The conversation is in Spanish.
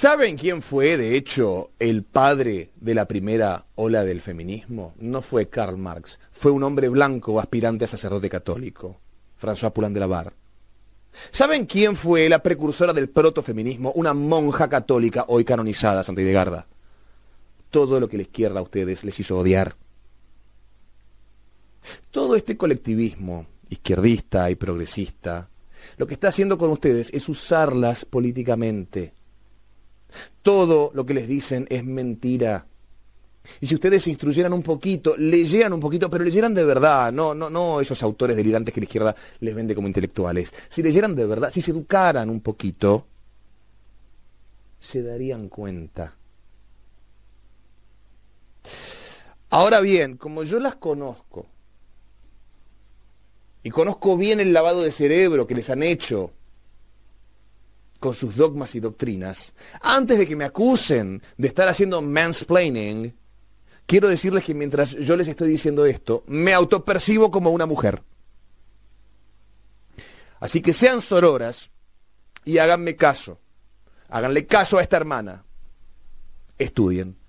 ¿Saben quién fue, de hecho, el padre de la primera ola del feminismo? No fue Karl Marx, fue un hombre blanco aspirante a sacerdote católico, François Poulain de la ¿Saben quién fue la precursora del protofeminismo? Una monja católica hoy canonizada, Santa Idegarda. Todo lo que la izquierda a ustedes les hizo odiar. Todo este colectivismo izquierdista y progresista, lo que está haciendo con ustedes es usarlas políticamente todo lo que les dicen es mentira. Y si ustedes se instruyeran un poquito, leyeran un poquito, pero leyeran de verdad, no, no, no esos autores delirantes que la izquierda les vende como intelectuales. Si leyeran de verdad, si se educaran un poquito, se darían cuenta. Ahora bien, como yo las conozco, y conozco bien el lavado de cerebro que les han hecho con sus dogmas y doctrinas, antes de que me acusen de estar haciendo mansplaining, quiero decirles que mientras yo les estoy diciendo esto, me autopercibo como una mujer. Así que sean sororas y háganme caso. Háganle caso a esta hermana. Estudien.